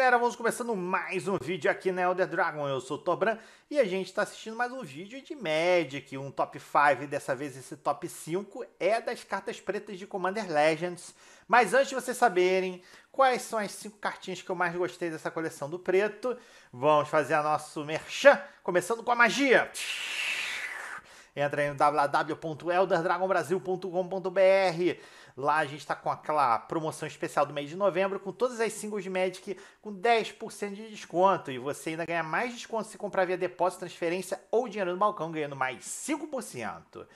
galera, vamos começando mais um vídeo aqui na Elder Dragon, eu sou o Tobran e a gente está assistindo mais um vídeo de Magic, um top 5, dessa vez esse top 5 é das cartas pretas de Commander Legends, mas antes de vocês saberem quais são as 5 cartinhas que eu mais gostei dessa coleção do preto, vamos fazer a nosso merchan, começando com a magia! Entra em www.elderdragonbrasil.com.br Lá a gente está com aquela promoção especial do mês de novembro, com todas as singles de Magic com 10% de desconto. E você ainda ganha mais desconto se comprar via depósito, transferência ou dinheiro no balcão, ganhando mais 5%.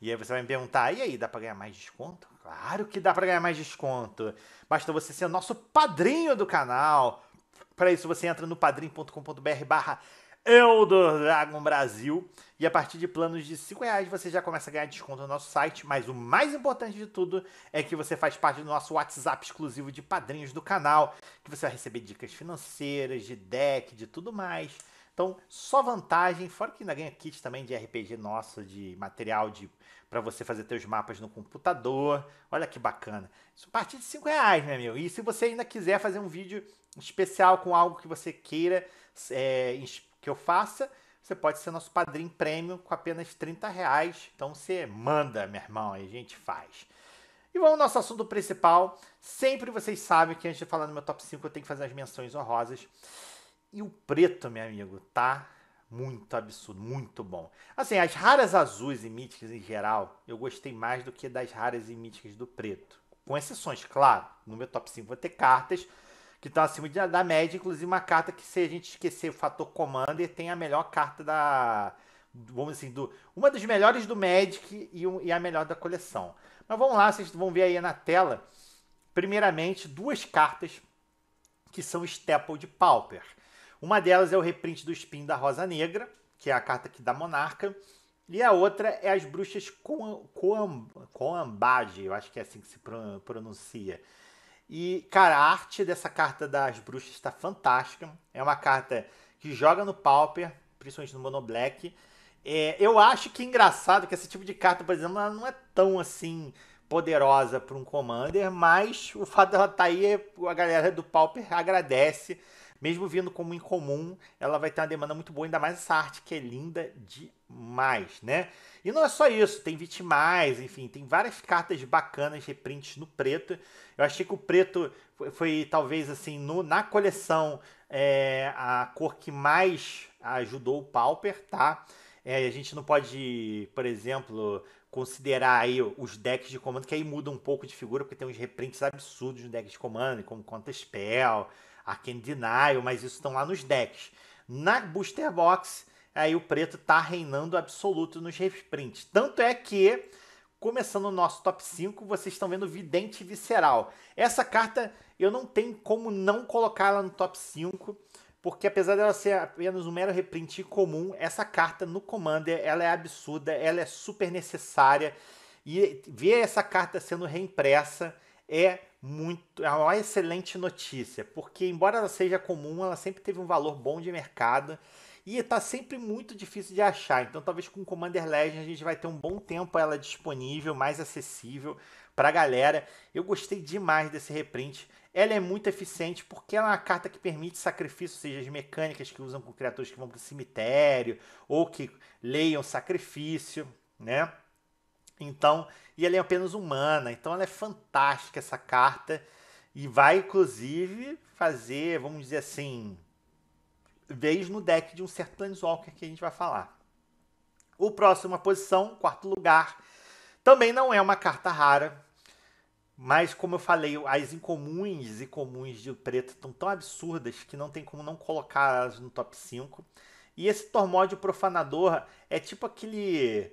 E aí você vai me perguntar, e aí, dá para ganhar mais desconto? Claro que dá para ganhar mais desconto. Basta você ser nosso padrinho do canal. Para isso você entra no padrim.com.br barra Dragon Brasil. E a partir de planos de 5 reais você já começa a ganhar desconto no nosso site. Mas o mais importante de tudo é que você faz parte do nosso WhatsApp exclusivo de padrinhos do canal. Que você vai receber dicas financeiras, de deck, de tudo mais. Então, só vantagem, fora que ainda ganha kit também de RPG nosso, de material de para você fazer teus mapas no computador. Olha que bacana. Isso a partir de 5 reais, meu amigo. E se você ainda quiser fazer um vídeo especial com algo que você queira é, que eu faça, você pode ser nosso padrinho prêmio com apenas 30 reais. Então você manda, meu irmão, e a gente faz. E vamos ao nosso assunto principal. Sempre vocês sabem que antes de falar no meu top 5 eu tenho que fazer as menções honrosas. E o preto, meu amigo, tá muito absurdo, muito bom. Assim, as raras azuis e míticas em geral, eu gostei mais do que das raras e míticas do preto. Com exceções, claro. No meu top 5 vou ter cartas que estão tá acima de, da média, inclusive uma carta que, se a gente esquecer o fator Commander, tem a melhor carta da. Vamos assim, do, uma das melhores do Magic e, um, e a melhor da coleção. Mas vamos lá, vocês vão ver aí na tela, primeiramente, duas cartas que são Staple de Pauper. Uma delas é o reprint do Spin da Rosa Negra, que é a carta aqui da Monarca. E a outra é as bruxas Coambaje, eu acho que é assim que se pronuncia e, cara, a arte dessa carta das bruxas está fantástica. É uma carta que joga no Pauper, principalmente no Mono Black. É, eu acho que é engraçado que esse tipo de carta, por exemplo, ela não é tão assim poderosa para um Commander, mas o fato dela estar tá aí, a galera do Pauper agradece. Mesmo vindo como incomum, ela vai ter uma demanda muito boa, ainda mais essa arte que é linda demais, né? E não é só isso, tem vitimais, enfim, tem várias cartas bacanas, reprints no preto. Eu achei que o preto foi, foi talvez assim, no, na coleção, é, a cor que mais ajudou o Pauper, tá? É, a gente não pode, por exemplo, considerar aí os decks de comando, que aí muda um pouco de figura, porque tem uns reprints absurdos no deck de comando, como Counterspell, Spell Arcane Denial, mas isso estão lá nos decks. Na Booster Box, aí o preto está reinando absoluto nos reprints. Tanto é que, começando o nosso top 5, vocês estão vendo Vidente Visceral. Essa carta eu não tenho como não colocar ela no top 5, porque apesar dela ser apenas um mero reprint comum, essa carta no Commander ela é absurda, ela é super necessária. E ver essa carta sendo reimpressa é muito é uma excelente notícia, porque embora ela seja comum, ela sempre teve um valor bom de mercado e está sempre muito difícil de achar. Então, talvez com Commander Legends a gente vai ter um bom tempo ela disponível, mais acessível para a galera. Eu gostei demais desse reprint. Ela é muito eficiente porque ela é uma carta que permite sacrifício, ou seja, as mecânicas que usam com criaturas que vão para o cemitério ou que leiam sacrifício, né? Então, e ela é apenas humana, então ela é fantástica essa carta e vai inclusive fazer, vamos dizer assim, vez no deck de um certo Planeswalker que a gente vai falar. O próximo a posição, quarto lugar, também não é uma carta rara, mas como eu falei, as incomuns e comuns de preto estão tão absurdas que não tem como não colocar elas no top 5. E esse Tormod Profanador é tipo aquele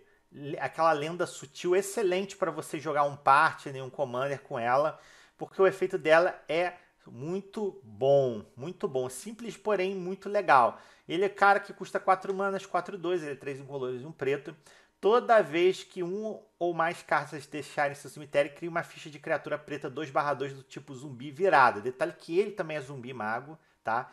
aquela lenda sutil excelente para você jogar um partner, né, um commander com ela, porque o efeito dela é muito bom, muito bom, simples, porém muito legal. Ele é cara que custa 4 manas, 4 2, ele é 3 incolores e 1 preto. Toda vez que um ou mais cartas deixarem seu cemitério, cria uma ficha de criatura preta 2/2 do tipo zumbi virada. Detalhe que ele também é zumbi mago, tá?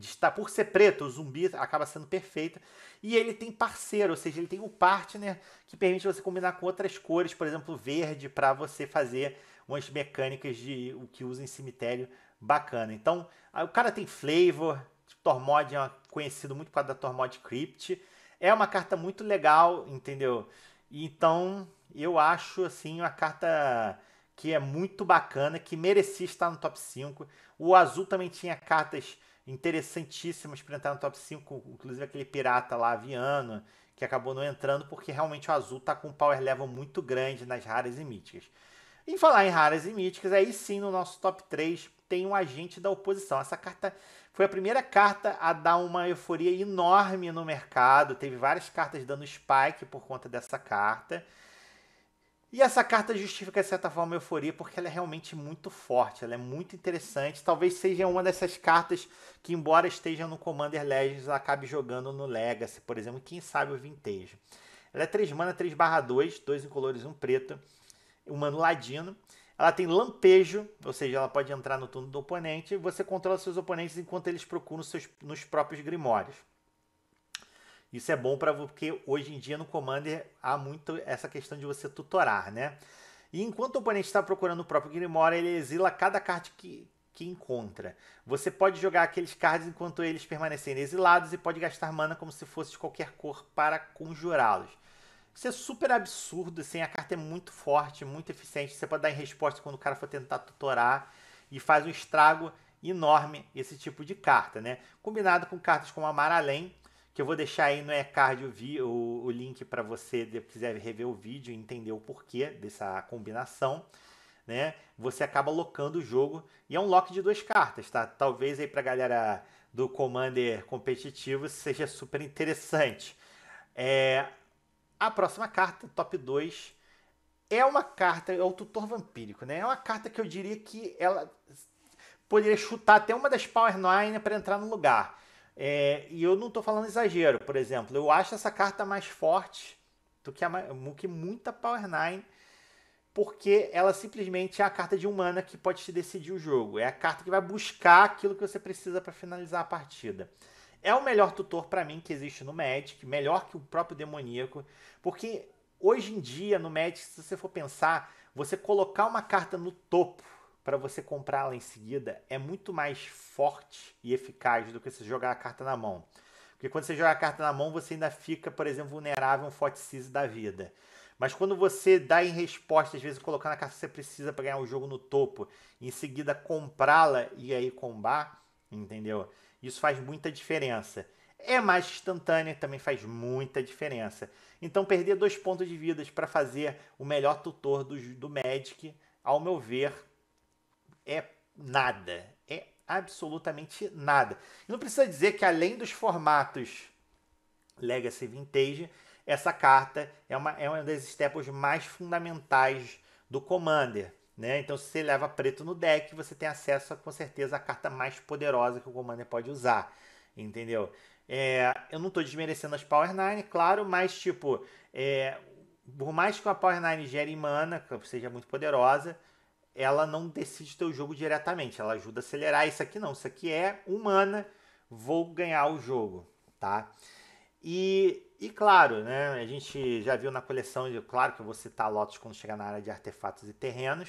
está por ser preto, o zumbi acaba sendo perfeito E ele tem parceiro, ou seja, ele tem um partner que permite você combinar com outras cores, por exemplo, verde, para você fazer umas mecânicas de o que usa em cemitério bacana. Então, o cara tem flavor, tipo, Tormod é conhecido muito por causa da Tormod Crypt. É uma carta muito legal, entendeu? Então, eu acho assim uma carta que é muito bacana, que merecia estar no top 5. O azul também tinha cartas interessantíssimas para entrar no top 5, inclusive aquele pirata lá, Viana, que acabou não entrando porque realmente o azul tá com um power level muito grande nas raras e míticas. Em falar em raras e míticas, aí sim no nosso top 3 tem um agente da oposição. Essa carta foi a primeira carta a dar uma euforia enorme no mercado. Teve várias cartas dando spike por conta dessa carta. E essa carta justifica, de certa forma, a euforia, porque ela é realmente muito forte, ela é muito interessante. Talvez seja uma dessas cartas que, embora esteja no Commander Legends, acabe jogando no Legacy, por exemplo, quem sabe o Vintage. Ela é 3 mana, 3 barra 2, 2 em colores, 1 um preto, uma no ladino. Ela tem lampejo, ou seja, ela pode entrar no turno do oponente. Você controla seus oponentes enquanto eles procuram seus, nos próprios grimórios. Isso é bom para porque hoje em dia no Commander há muito essa questão de você tutorar, né? E enquanto o oponente está procurando o próprio Grimora, ele exila cada carta que, que encontra. Você pode jogar aqueles cards enquanto eles permanecerem exilados e pode gastar mana como se fosse de qualquer cor para conjurá-los. Isso é super absurdo, assim, a carta é muito forte, muito eficiente. Você pode dar em resposta quando o cara for tentar tutorar e faz um estrago enorme esse tipo de carta, né? Combinado com cartas como Amaralém, que eu vou deixar aí no e-card o, o, o, link para você se quiser rever o vídeo e entender o porquê dessa combinação. Né? Você acaba locando o jogo e é um lock de duas cartas, tá? Talvez aí para galera do Commander competitivo seja super interessante. É... A próxima carta, top 2, é uma carta, é o tutor vampírico, né? É uma carta que eu diria que ela poderia chutar até uma das Power Nine para entrar no lugar. É, e eu não estou falando exagero, por exemplo, eu acho essa carta mais forte do que, a, que muita Power 9, porque ela simplesmente é a carta de humana que pode te decidir o jogo. É a carta que vai buscar aquilo que você precisa para finalizar a partida. É o melhor tutor para mim que existe no Magic, melhor que o próprio demoníaco, porque hoje em dia no Magic, se você for pensar, você colocar uma carta no topo para você comprá-la em seguida é muito mais forte e eficaz do que se jogar a carta na mão. Porque quando você joga a carta na mão, você ainda fica, por exemplo, vulnerável a um cise da vida. Mas quando você dá em resposta, às vezes colocando a carta que você precisa para ganhar o jogo no topo, e em seguida comprá-la e aí combar, entendeu? Isso faz muita diferença. É mais instantânea, também faz muita diferença. Então, perder dois pontos de vida para fazer o melhor tutor do, do Magic, ao meu ver, é nada. É absolutamente nada. E não precisa dizer que além dos formatos Legacy Vintage, essa carta é uma, é uma das staples mais fundamentais do Commander. Né? Então, se você leva preto no deck, você tem acesso a, com certeza à carta mais poderosa que o Commander pode usar. Entendeu? É, eu não estou desmerecendo as Power 9, claro, mas tipo, é, por mais que uma Power 9 gere mana, seja muito poderosa, ela não decide o teu jogo diretamente, ela ajuda a acelerar. Isso aqui não, isso aqui é humana, vou ganhar o jogo, tá? E, e claro, né, a gente já viu na coleção, claro que eu vou citar lotes quando chegar na área de artefatos e terrenos,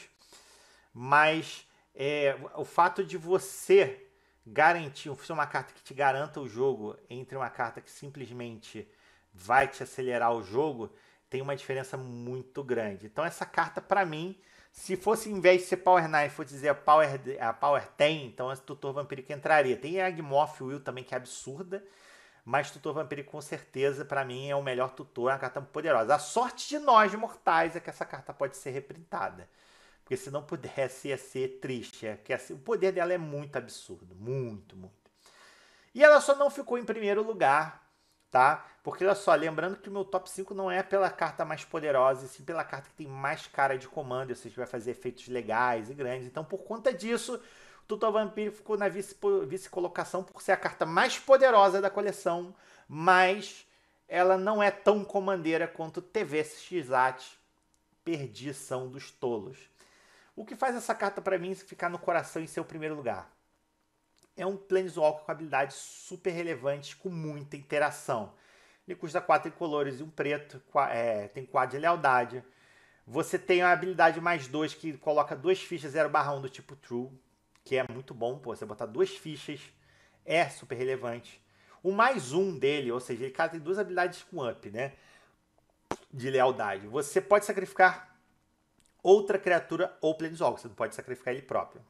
mas é, o fato de você garantir, é uma carta que te garanta o jogo, entre uma carta que simplesmente vai te acelerar o jogo, tem uma diferença muito grande. Então essa carta, para mim, se fosse, em vez de ser Power Knife, fosse dizer a Power, a Power tem, então esse Tutor Vampirico entraria. Tem a Will também, que é absurda, mas Tutor Vampirico, com certeza, para mim, é o melhor tutor, é uma carta poderosa. A sorte de nós, mortais, é que essa carta pode ser reprintada. Porque se não pudesse, ia ser triste. É que assim, o poder dela é muito absurdo, muito, muito. E ela só não ficou em primeiro lugar tá? Porque olha só, lembrando que o meu top 5 não é pela carta mais poderosa, e sim pela carta que tem mais cara de comando, ou seja, que vai fazer efeitos legais e grandes. Então, por conta disso, o Tutor Vampiro ficou na vice-colocação vice por ser a carta mais poderosa da coleção, mas ela não é tão comandeira quanto TVXAT Perdição dos Tolos. O que faz essa carta para mim ficar no coração em seu primeiro lugar? é um Planeswalker com habilidade super relevante, com muita interação. Ele custa quatro colores e um preto, é, tem 4 de lealdade. Você tem a habilidade mais dois que coloca duas fichas 0 1 do tipo True, que é muito bom, pô, você botar duas fichas é super relevante. O mais um dele, ou seja, ele cara tem duas habilidades com up, né? De lealdade. Você pode sacrificar outra criatura ou Planeswalker, você não pode sacrificar ele próprio.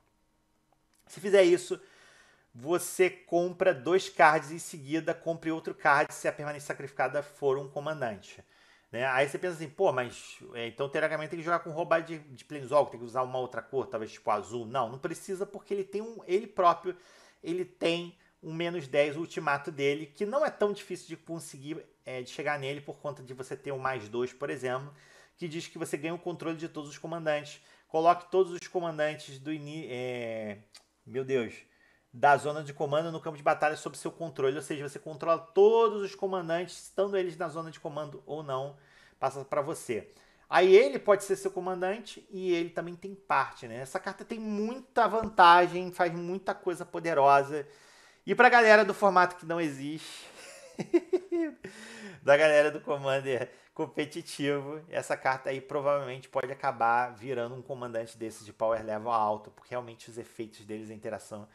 Se fizer isso, você compra dois cards em seguida, compre outro card se a permanência sacrificada for um comandante. Né? Aí você pensa assim, pô, mas é, então teoricamente tem que jogar com roubar de, de tem que usar uma outra cor, talvez tipo azul. Não, não precisa porque ele tem um, ele próprio, ele tem um menos 10 o ultimato dele, que não é tão difícil de conseguir é, de chegar nele por conta de você ter um mais 2, por exemplo, que diz que você ganha o controle de todos os comandantes. Coloque todos os comandantes do início. É... Meu Deus da zona de comando no campo de batalha sob seu controle, ou seja, você controla todos os comandantes, estando eles na zona de comando ou não, passa para você. Aí ele pode ser seu comandante e ele também tem parte, né? Essa carta tem muita vantagem, faz muita coisa poderosa. E pra galera do formato que não existe, da galera do Commander competitivo, essa carta aí provavelmente pode acabar virando um comandante desses de power level alto, porque realmente os efeitos deles, em interação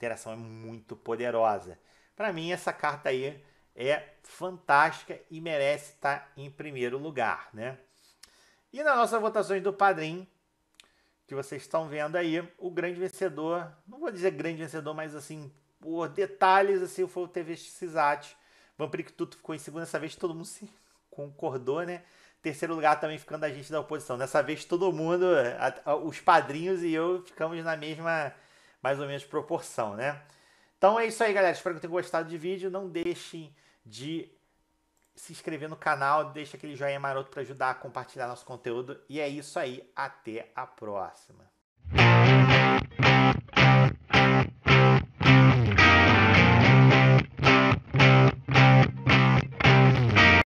interação é muito poderosa. Para mim, essa carta aí é fantástica e merece estar em primeiro lugar, né? E nas nossas votações do Padrim, que vocês estão vendo aí, o grande vencedor, não vou dizer grande vencedor, mas assim, por detalhes, assim, foi o TV Cisate. Vampiric Tuto ficou em segundo, dessa vez todo mundo se concordou, né? Terceiro lugar também ficando a gente da oposição. Dessa vez todo mundo, a, a, os padrinhos e eu ficamos na mesma mais ou menos proporção, né? Então é isso aí, galera. Espero que tenham gostado do vídeo. Não deixem de se inscrever no canal, deixa aquele joinha maroto para ajudar a compartilhar nosso conteúdo. E é isso aí, até a próxima.